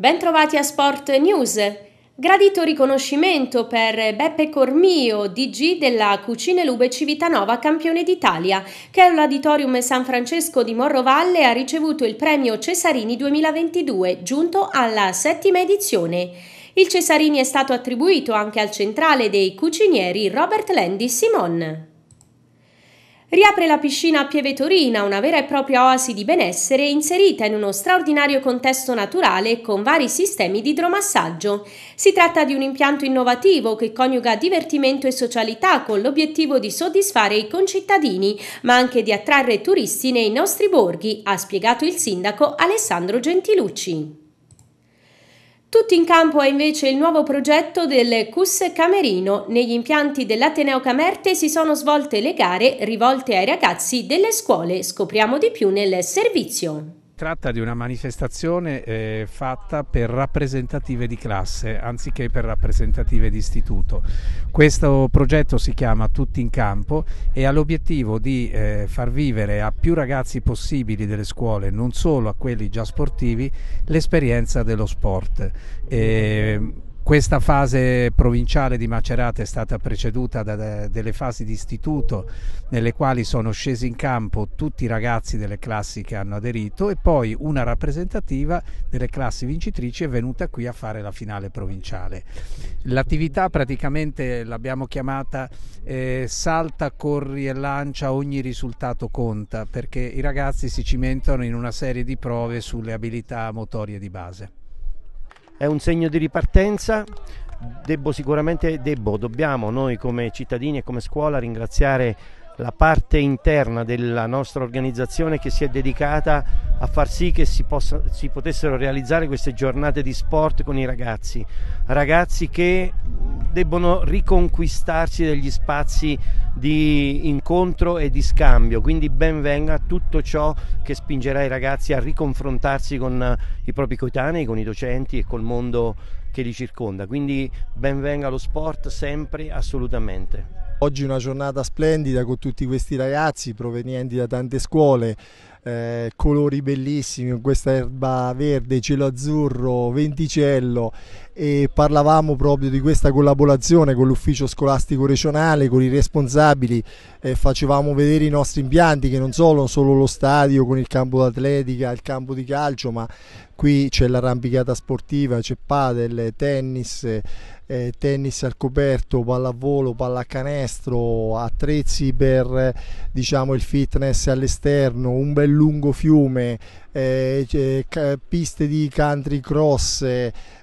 Bentrovati a Sport News. Gradito riconoscimento per Beppe Cormio, DG della Cucine Lube Civitanova, campione d'Italia, che all'Auditorium San Francesco di Morrovalle ha ricevuto il premio Cesarini 2022, giunto alla settima edizione. Il Cesarini è stato attribuito anche al centrale dei cucinieri Robert Landy Simon riapre la piscina a Pieve Pievetorina, una vera e propria oasi di benessere inserita in uno straordinario contesto naturale con vari sistemi di idromassaggio. Si tratta di un impianto innovativo che coniuga divertimento e socialità con l'obiettivo di soddisfare i concittadini, ma anche di attrarre turisti nei nostri borghi, ha spiegato il sindaco Alessandro Gentilucci. Tutto in campo è invece il nuovo progetto del CUS Camerino. Negli impianti dell'Ateneo Camerte si sono svolte le gare rivolte ai ragazzi delle scuole. Scopriamo di più nel servizio tratta di una manifestazione eh, fatta per rappresentative di classe anziché per rappresentative di istituto. Questo progetto si chiama Tutti in campo e ha l'obiettivo di eh, far vivere a più ragazzi possibili delle scuole, non solo a quelli già sportivi, l'esperienza dello sport. E, ehm, questa fase provinciale di Macerata è stata preceduta da, delle fasi di istituto nelle quali sono scesi in campo tutti i ragazzi delle classi che hanno aderito e poi una rappresentativa delle classi vincitrici è venuta qui a fare la finale provinciale. L'attività praticamente l'abbiamo chiamata eh, salta, corri e lancia, ogni risultato conta perché i ragazzi si cimentano in una serie di prove sulle abilità motorie di base è un segno di ripartenza. Debbo sicuramente, debbo, dobbiamo noi come cittadini e come scuola ringraziare la parte interna della nostra organizzazione che si è dedicata a far sì che si, possa, si, potessero realizzare queste giornate di sport con i ragazzi, ragazzi che debbono riconquistarsi degli spazi di incontro e di scambio, quindi ben venga tutto ciò che spingerà i ragazzi a riconfrontarsi con eh, i propri coetanei, con i docenti e col mondo che li circonda, quindi ben venga lo sport sempre, assolutamente. Oggi è una giornata splendida con tutti questi ragazzi provenienti da tante scuole, eh, colori bellissimi, questa erba verde, cielo azzurro, venticello e parlavamo proprio di questa collaborazione con l'ufficio scolastico regionale, con i responsabili, eh, facevamo vedere i nostri impianti che non sono solo lo stadio con il campo d'atletica, il campo di calcio, ma qui c'è l'arrampicata sportiva, c'è padel, tennis, eh, tennis al coperto, pallavolo, pallacanestro, attrezzi per diciamo, il fitness all'esterno, un bel lungo fiume, eh, eh piste di country cross,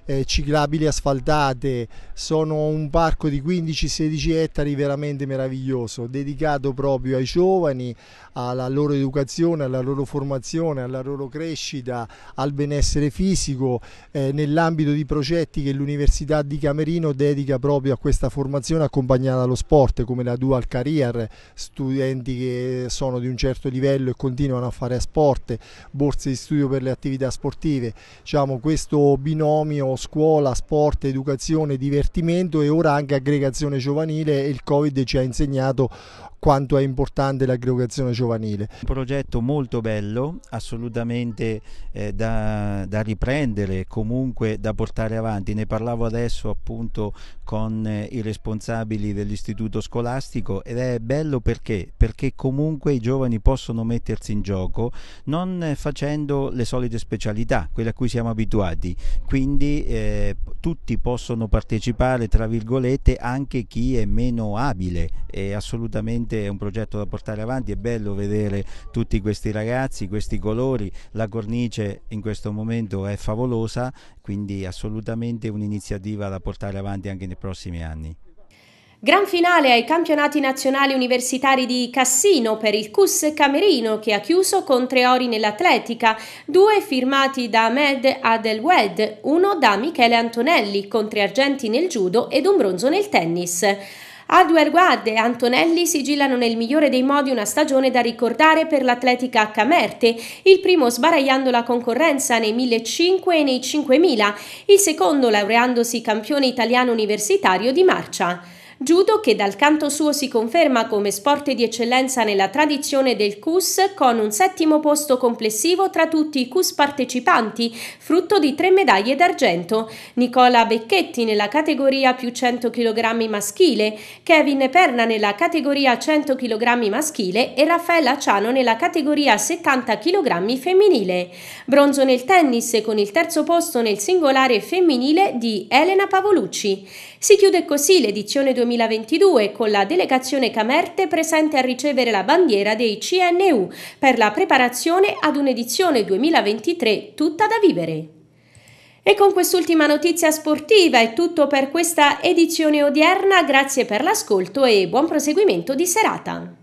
eh, ciclabili asfaltate, sono un parco di 15-16 ettari veramente meraviglioso, dedicato proprio ai giovani, alla loro educazione, alla loro formazione, alla loro crescita, al benessere fisico, eh, nell'ambito di progetti che l'Università di Camerino dedica proprio a questa formazione accompagnata allo sport, come la dual career, studenti che sono di un certo livello e continuano a fare sport, borse di studio per le attività sportive, diciamo questo binomio scuola, sport, educazione, divertimento e ora anche aggregazione giovanile e il Covid ci ha insegnato quanto è importante l'aggregazione giovanile. Un progetto molto bello, assolutamente eh, da, da, riprendere, comunque da portare avanti. Ne parlavo adesso appunto con eh, i responsabili dell'istituto scolastico ed è bello perché? Perché comunque i giovani possono mettersi in gioco non facendo le solite specialità, quelle a cui siamo abituati. Quindi eh, tutti possono partecipare, tra virgolette, anche chi è meno abile. È assolutamente sicuramente è un progetto da portare avanti, è bello vedere tutti questi ragazzi, questi colori, la cornice in questo momento è favolosa, quindi assolutamente un'iniziativa da portare avanti anche nei prossimi anni. Gran finale ai campionati nazionali universitari di Cassino per il CUS Camerino che ha chiuso con tre ori nell'atletica, due firmati da Ahmed Adelwed, uno da Michele Antonelli con tre argenti nel judo ed un bronzo nel tennis. A due e Antonelli sigillano nel migliore dei modi una stagione da ricordare per l'atletica a Camerte, il primo sbaragliando la concorrenza nei 1.500 e nei 5.000, il secondo laureandosi campione italiano universitario di marcia. Judo che dal canto suo si conferma come sport di eccellenza nella tradizione del CUS con un settimo posto complessivo tra tutti i CUS partecipanti, frutto di tre medaglie d'argento. Nicola Becchetti nella categoria più 100 kg maschile, Kevin Perna nella categoria 100 kg maschile e Raffaella Ciano nella categoria 70 kg femminile. Bronzo nel tennis con il terzo posto nel singolare femminile di Elena Pavolucci. Si chiude così l'edizione 2022 con la delegazione Camerte presente a ricevere la bandiera dei CNU per la preparazione ad un'edizione 2023 tutta da vivere. E con quest'ultima notizia sportiva è tutto per questa edizione odierna, grazie per l'ascolto e buon proseguimento di serata.